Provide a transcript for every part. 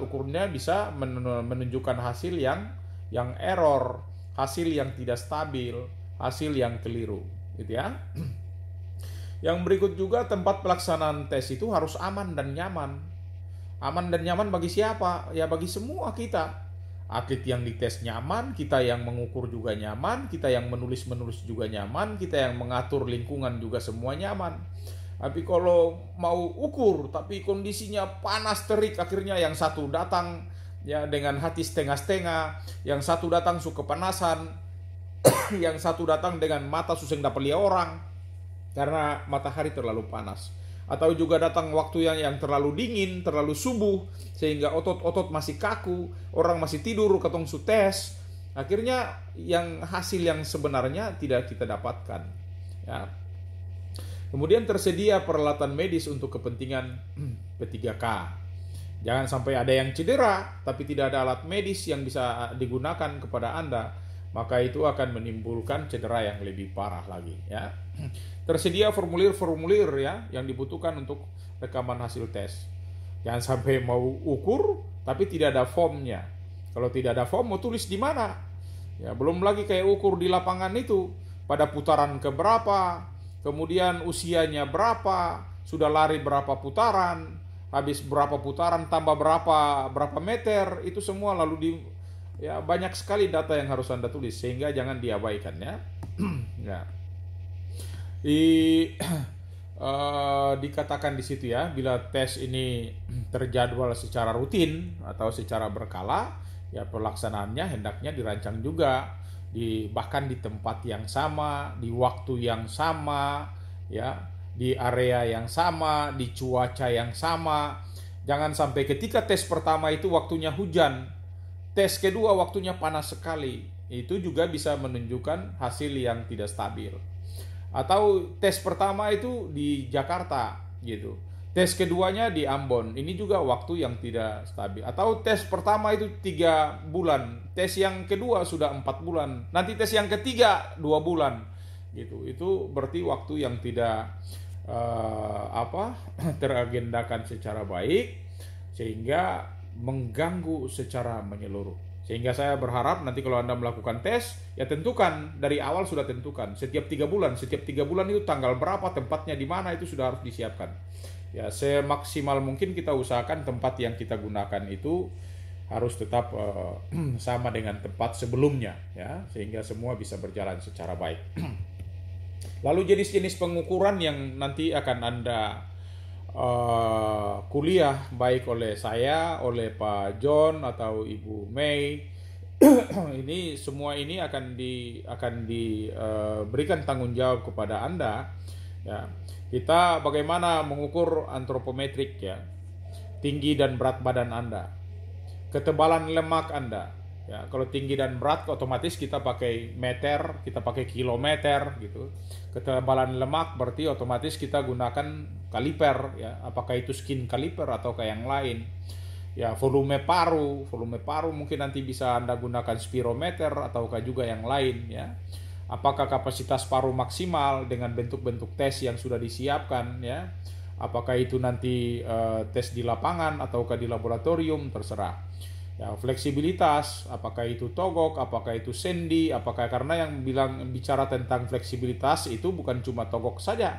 ukurnya bisa menunjukkan hasil yang yang error, hasil yang tidak stabil, hasil yang keliru, gitu ya. Yang berikut juga tempat pelaksanaan tes itu harus aman dan nyaman. Aman dan nyaman bagi siapa? Ya bagi semua kita. Atlet yang dites nyaman, kita yang mengukur juga nyaman, kita yang menulis-menulis juga nyaman, kita yang mengatur lingkungan juga semua nyaman. Tapi kalau mau ukur tapi kondisinya panas terik akhirnya yang satu datang ya dengan hati setengah-setengah, yang satu datang suka kepanasan, yang satu datang dengan mata susah dapat lihat orang karena matahari terlalu panas. Atau juga datang waktu yang yang terlalu dingin, terlalu subuh sehingga otot-otot masih kaku, orang masih tidur katong sutes. Akhirnya yang hasil yang sebenarnya tidak kita dapatkan. Ya, Kemudian tersedia peralatan medis untuk kepentingan P3K. Jangan sampai ada yang cedera tapi tidak ada alat medis yang bisa eh, digunakan kepada Anda, maka itu akan menimbulkan cedera yang lebih parah lagi ya. Tersedia formulir-formulir ya yang dibutuhkan untuk rekaman hasil tes. Jangan sampai mau ukur tapi tidak ada formnya. Kalau tidak ada form mau tulis di mana? Ya, belum lagi kayak ukur di lapangan itu pada putaran keberapa, kemudian usianya berapa, sudah lari berapa putaran, habis berapa putaran tambah berapa berapa meter, itu semua lalu di ya banyak sekali data yang harus Anda tulis sehingga jangan diabaikan ya. ya. I, uh, dikatakan di situ ya, bila tes ini terjadwal secara rutin atau secara berkala, ya pelaksanaannya hendaknya dirancang juga di bahkan di tempat yang sama, di waktu yang sama, ya, di area yang sama, di cuaca yang sama. Jangan sampai ketika tes pertama itu waktunya hujan, tes kedua waktunya panas sekali. Itu juga bisa menunjukkan hasil yang tidak stabil. Atau tes pertama itu di Jakarta gitu Tes keduanya di Ambon. Ini juga waktu yang tidak stabil. Atau tes pertama itu tiga bulan. Tes yang kedua sudah empat bulan. Nanti tes yang ketiga dua bulan. Gitu. Itu berarti waktu yang tidak uh, apa teragendakan secara baik sehingga mengganggu secara menyeluruh. Sehingga saya berharap nanti kalau Anda melakukan tes, ya tentukan dari awal sudah tentukan. Setiap tiga bulan, setiap tiga bulan itu tanggal berapa, tempatnya di mana itu sudah harus disiapkan ya semaksimal mungkin kita usahakan tempat yang kita gunakan itu harus tetap uh, sama dengan tempat sebelumnya ya sehingga semua bisa berjalan secara baik. Lalu jenis-jenis pengukuran yang nanti akan Anda uh, kuliah baik oleh saya, oleh Pak John atau Ibu Mei ini semua ini akan di akan diberikan eh, uh, tanggung jawab kepada Anda ya kita bagaimana mengukur antropometrik ya, tinggi dan berat badan Anda, ketebalan lemak Anda. Ya, kalau tinggi dan berat otomatis kita pakai meter, kita pakai kilometer gitu. Ketebalan lemak berarti otomatis kita gunakan kaliper ya, apakah itu skin kaliper atau kayak yang lain ya volume paru, volume paru mungkin nanti bisa Anda gunakan spirometer ataukah juga yang lain ya apakah kapasitas paru maksimal dengan bentuk-bentuk tes yang sudah disiapkan ya apakah itu nanti e, tes di lapangan ataukah di laboratorium terserah ya fleksibilitas apakah itu togok apakah itu sendi apakah karena yang bilang bicara tentang fleksibilitas itu bukan cuma togok saja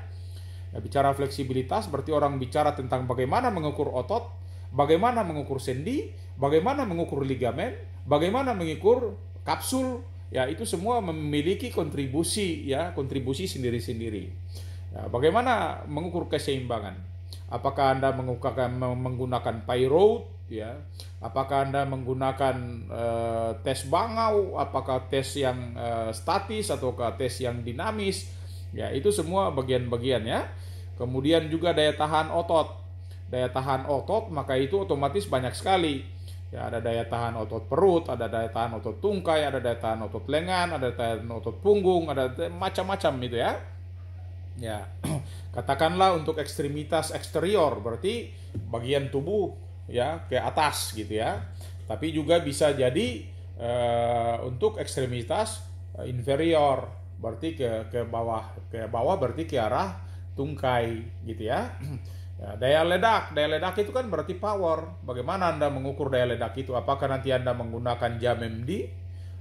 ya, bicara fleksibilitas berarti orang bicara tentang bagaimana mengukur otot bagaimana mengukur sendi bagaimana mengukur ligamen bagaimana mengukur kapsul ya itu semua memiliki kontribusi ya kontribusi sendiri-sendiri. Ya, bagaimana mengukur keseimbangan? Apakah anda menggunakan pie road ya? Apakah anda menggunakan uh, tes bangau? Apakah tes yang uh, statis ataukah tes yang dinamis? Ya itu semua bagian-bagian ya. Kemudian juga daya tahan otot. Daya tahan otot maka itu otomatis banyak sekali Ya, ada daya tahan otot perut, ada daya tahan otot tungkai, ada daya tahan otot lengan, ada daya tahan otot punggung, ada macam-macam gitu ya. Ya, katakanlah untuk ekstremitas eksterior berarti bagian tubuh ya ke atas gitu ya. Tapi juga bisa jadi e, untuk ekstremitas eh, inferior berarti ke ke bawah, ke bawah berarti ke arah tungkai gitu ya. Ya, daya ledak, daya ledak itu kan berarti power. Bagaimana Anda mengukur daya ledak itu? Apakah nanti Anda menggunakan jam MD?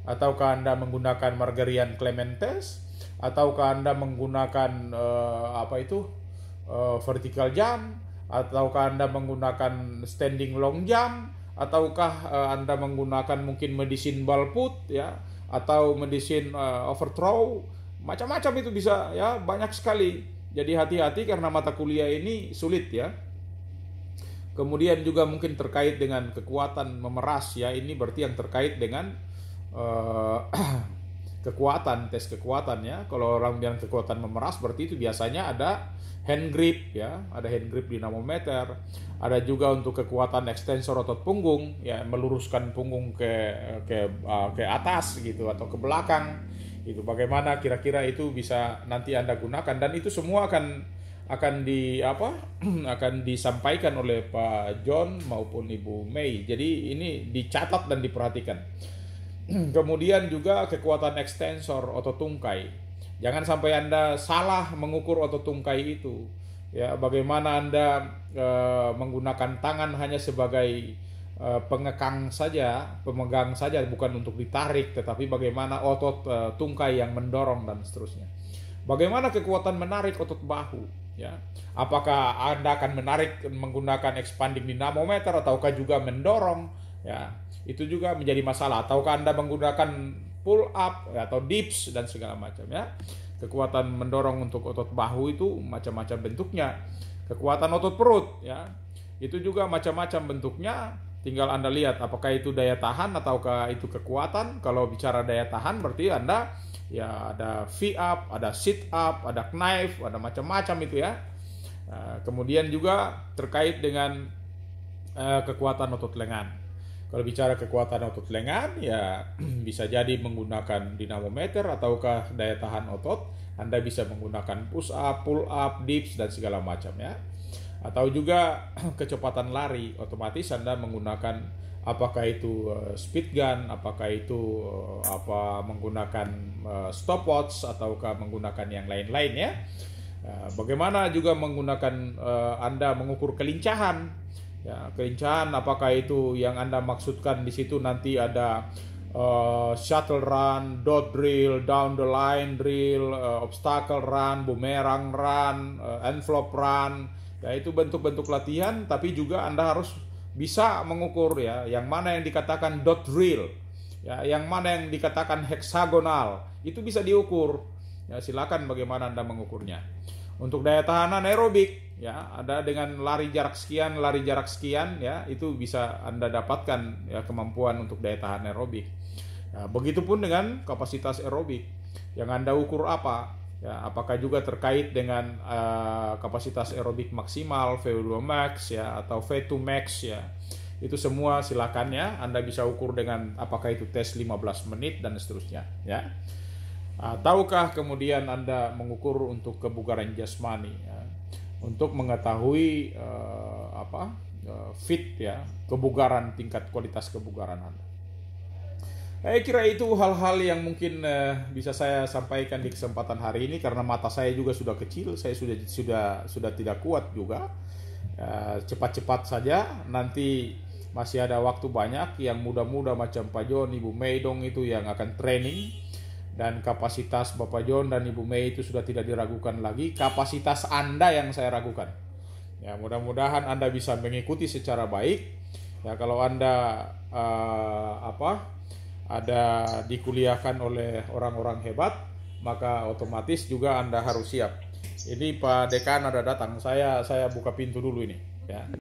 Ataukah Anda menggunakan margarin Clementes? Ataukah Anda menggunakan uh, apa itu uh, eh, vertical jam? Ataukah Anda menggunakan standing long jam? Ataukah uh, Anda menggunakan mungkin medicine ball put ya? Atau medicine uh, overthrow? Macam-macam itu bisa ya, banyak sekali jadi hati-hati karena mata kuliah ini sulit ya. Kemudian juga mungkin terkait dengan kekuatan memeras ya. Ini berarti yang terkait dengan uh, kekuatan, tes kekuatan ya. Kalau orang bilang kekuatan memeras berarti itu biasanya ada hand grip ya, ada hand grip dinamometer, ada juga untuk kekuatan extensor otot punggung ya, meluruskan punggung ke ke uh, ke atas gitu atau ke belakang itu bagaimana kira-kira itu bisa nanti Anda gunakan dan itu semua akan akan di apa akan disampaikan oleh Pak John maupun Ibu Mei. Jadi ini dicatat dan diperhatikan. Kemudian juga kekuatan ekstensor otot tungkai. Jangan sampai Anda salah mengukur otot tungkai itu. Ya, bagaimana Anda e, menggunakan tangan hanya sebagai Eh, pengekang saja, pemegang saja bukan untuk ditarik tetapi bagaimana otot eh, tungkai yang mendorong dan seterusnya. Bagaimana kekuatan menarik otot bahu ya? Apakah Anda akan menarik menggunakan expanding dynamometer ataukah juga mendorong ya? Itu juga menjadi masalah ataukah Anda menggunakan pull up ya, atau dips dan segala macam ya. Kekuatan mendorong untuk otot bahu itu macam-macam bentuknya. Kekuatan otot perut ya. Itu juga macam-macam bentuknya Tinggal Anda lihat apakah itu daya tahan ataukah itu kekuatan. Kalau bicara daya tahan berarti Anda ya ada V up, ada sit up, ada knife, ada macam-macam itu ya. Eh, kemudian juga terkait dengan eh, kekuatan otot lengan. Kalau bicara kekuatan otot lengan, ya bisa jadi menggunakan dinamometer ataukah daya tahan otot. Anda bisa menggunakan push up, pull up, dips dan segala macam ya atau juga kecepatan lari otomatis Anda menggunakan apakah itu eh, speed gun, apakah itu eh, apa menggunakan eh, stopwatch ataukah menggunakan yang lain-lain ya. bagaimana juga menggunakan Anda mengukur kelincahan. Ya, kelincahan apakah itu yang Anda maksudkan di situ nanti ada uh, shuttle run, dot drill, down the line drill, uh, obstacle run, boomerang run, uh, envelope run, ya itu bentuk-bentuk latihan tapi juga Anda harus bisa mengukur ya yang mana yang dikatakan dot drill ya yang mana yang dikatakan heksagonal itu bisa diukur ya silakan bagaimana Anda mengukurnya untuk daya tahanan aerobik ya ada dengan lari jarak sekian lari jarak sekian ya itu bisa Anda dapatkan ya kemampuan untuk daya tahan aerobik ya, begitupun dengan kapasitas aerobik yang Anda ukur apa ya apakah juga terkait dengan uh, kapasitas aerobik maksimal VO2 max ya atau V2 max ya itu semua silakan ya Anda bisa ukur dengan apakah itu tes 15 menit dan seterusnya ya ah, tahukah kemudian Anda mengukur untuk kebugaran jasmani ya, untuk mengetahui uh, apa uh, fit ya kebugaran tingkat kualitas kebugaran Anda saya eh, kira itu hal-hal yang mungkin uh, bisa saya sampaikan di kesempatan hari ini karena mata saya juga sudah kecil, saya sudah sudah sudah tidak kuat juga. Eh, cepat-cepat uh, saja nanti masih ada waktu banyak yang muda-muda macam Pak John, Ibu Mei dong itu yang akan training dan kapasitas Bapak John dan Ibu Mei itu sudah tidak diragukan lagi. Kapasitas Anda yang saya ragukan. Ya, mudah-mudahan Anda bisa mengikuti secara baik. Ya, kalau Anda uh, apa? ada dikuliahkan oleh orang-orang hebat, maka otomatis juga Anda harus siap. Ini Pak Dekan ada datang. Saya saya buka pintu dulu ini, ya.